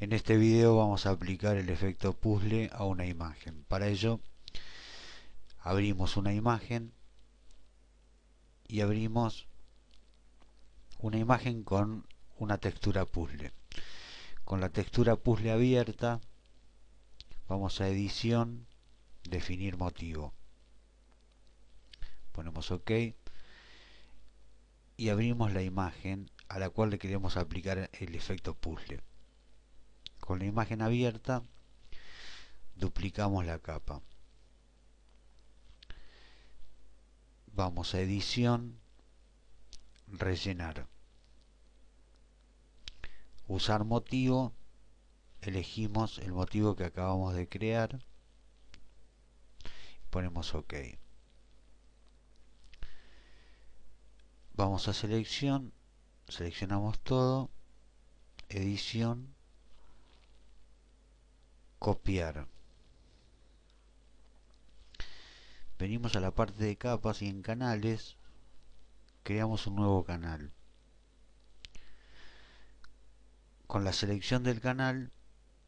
En este video vamos a aplicar el efecto puzzle a una imagen. Para ello abrimos una imagen y abrimos una imagen con una textura puzzle. Con la textura puzzle abierta vamos a edición, definir motivo. Ponemos OK y abrimos la imagen a la cual le queremos aplicar el efecto puzzle con la imagen abierta duplicamos la capa vamos a edición rellenar usar motivo elegimos el motivo que acabamos de crear ponemos ok vamos a selección seleccionamos todo edición copiar venimos a la parte de capas y en canales creamos un nuevo canal con la selección del canal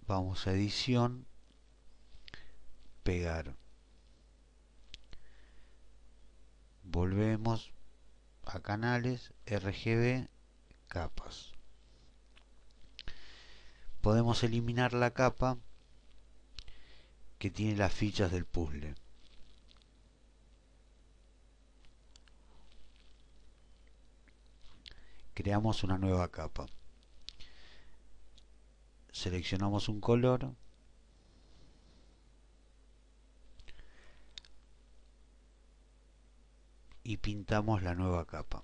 vamos a edición pegar volvemos a canales RGB capas podemos eliminar la capa que tiene las fichas del puzzle. Creamos una nueva capa. Seleccionamos un color. Y pintamos la nueva capa.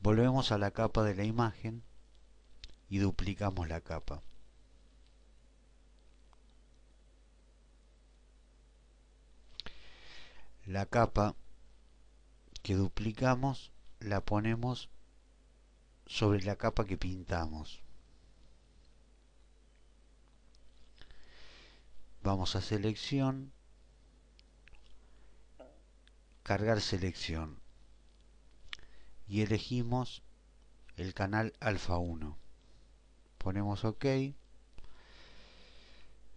Volvemos a la capa de la imagen y duplicamos la capa. la capa que duplicamos la ponemos sobre la capa que pintamos. Vamos a selección, cargar selección y elegimos el canal alfa 1. Ponemos OK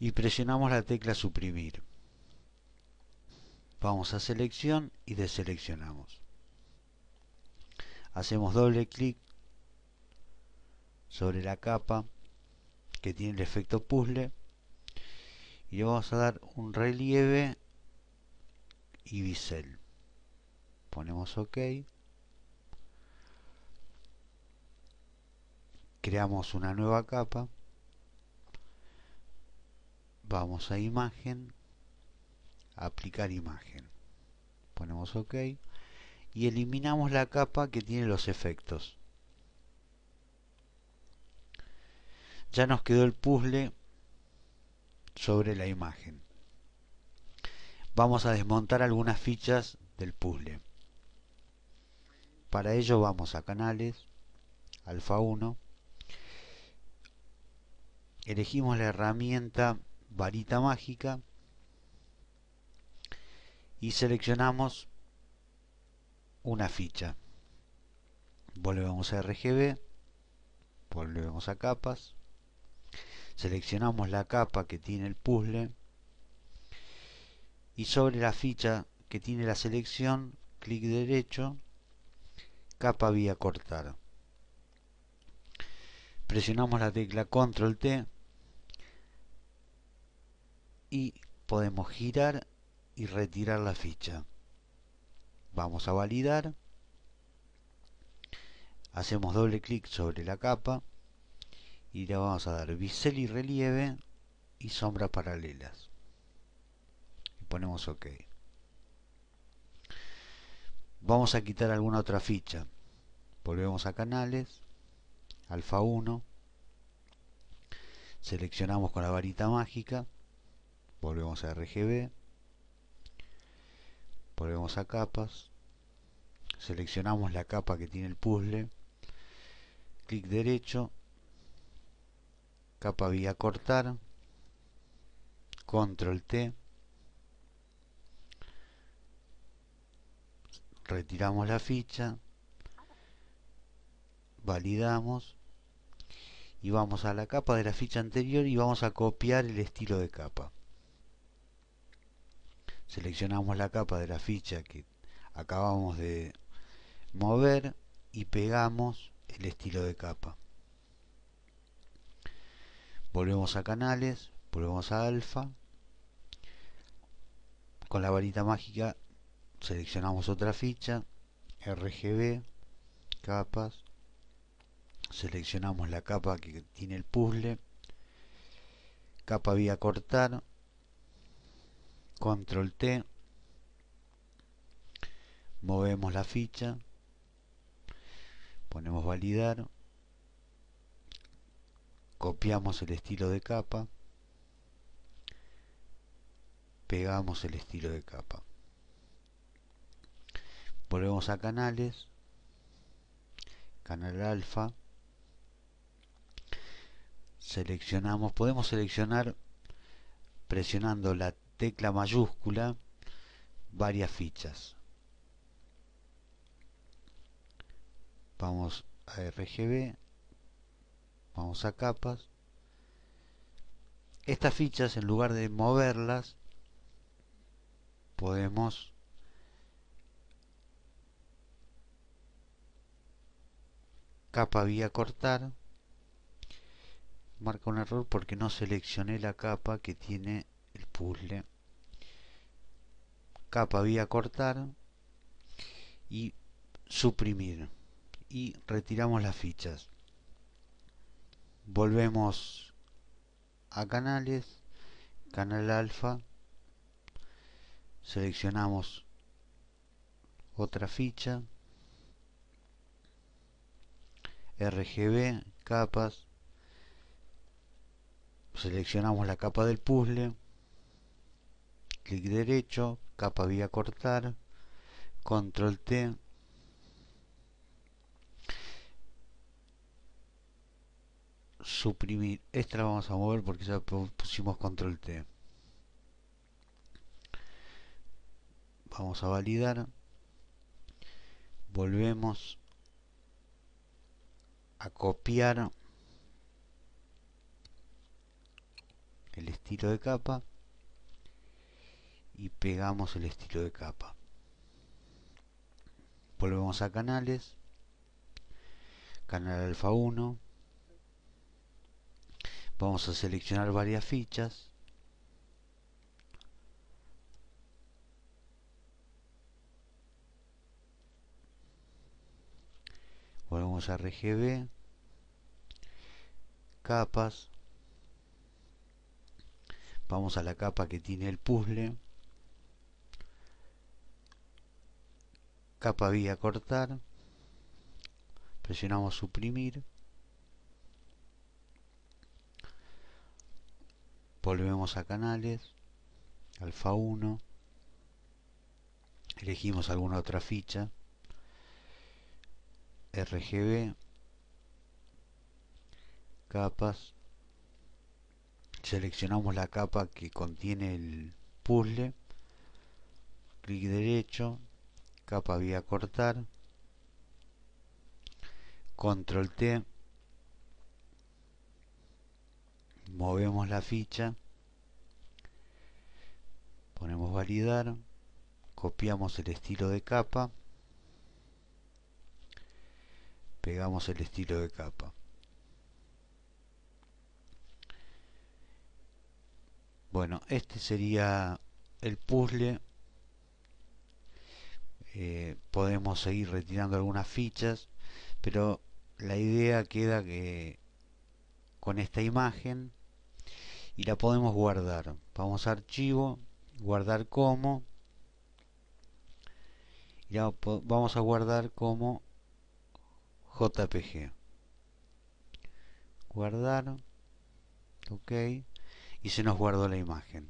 y presionamos la tecla suprimir. Vamos a selección y deseleccionamos. Hacemos doble clic sobre la capa que tiene el efecto puzzle y le vamos a dar un relieve y bisel. Ponemos OK. Creamos una nueva capa. Vamos a imagen aplicar imagen. Ponemos OK y eliminamos la capa que tiene los efectos. Ya nos quedó el puzzle sobre la imagen. Vamos a desmontar algunas fichas del puzzle. Para ello vamos a canales, alfa 1, elegimos la herramienta varita mágica y seleccionamos una ficha. Volvemos a RGB, volvemos a capas, seleccionamos la capa que tiene el puzzle y sobre la ficha que tiene la selección, clic derecho, capa vía cortar. Presionamos la tecla Control T y podemos girar y retirar la ficha vamos a validar hacemos doble clic sobre la capa y le vamos a dar bisel y relieve y sombras paralelas y ponemos ok vamos a quitar alguna otra ficha volvemos a canales alfa 1 seleccionamos con la varita mágica volvemos a RGB volvemos a capas seleccionamos la capa que tiene el puzzle clic derecho capa vía cortar control T retiramos la ficha validamos y vamos a la capa de la ficha anterior y vamos a copiar el estilo de capa seleccionamos la capa de la ficha que acabamos de mover y pegamos el estilo de capa volvemos a canales volvemos a alfa con la varita mágica seleccionamos otra ficha RGB capas seleccionamos la capa que tiene el puzzle capa vía cortar control T, movemos la ficha, ponemos validar, copiamos el estilo de capa, pegamos el estilo de capa. Volvemos a canales, canal alfa, seleccionamos, podemos seleccionar presionando la tecla mayúscula, varias fichas. Vamos a RGB, vamos a capas. Estas fichas, en lugar de moverlas, podemos capa vía cortar marca un error porque no seleccioné la capa que tiene puzzle capa vía cortar y suprimir y retiramos las fichas volvemos a canales canal alfa seleccionamos otra ficha RGB capas seleccionamos la capa del puzzle clic derecho, capa vía cortar, control T. Suprimir. Esta la vamos a mover porque ya pusimos control T. Vamos a validar. Volvemos a copiar el estilo de capa y pegamos el estilo de capa volvemos a canales canal alfa 1 vamos a seleccionar varias fichas volvemos a RGB capas vamos a la capa que tiene el puzzle capa vía cortar, presionamos suprimir, volvemos a canales, alfa 1, elegimos alguna otra ficha, RGB, capas, seleccionamos la capa que contiene el puzzle, clic derecho, capa voy cortar control T movemos la ficha ponemos validar copiamos el estilo de capa pegamos el estilo de capa bueno este sería el puzzle eh, podemos seguir retirando algunas fichas pero la idea queda que con esta imagen y la podemos guardar vamos a archivo guardar como y vamos a guardar como jpg guardar ok y se nos guardó la imagen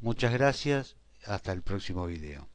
muchas gracias hasta el próximo video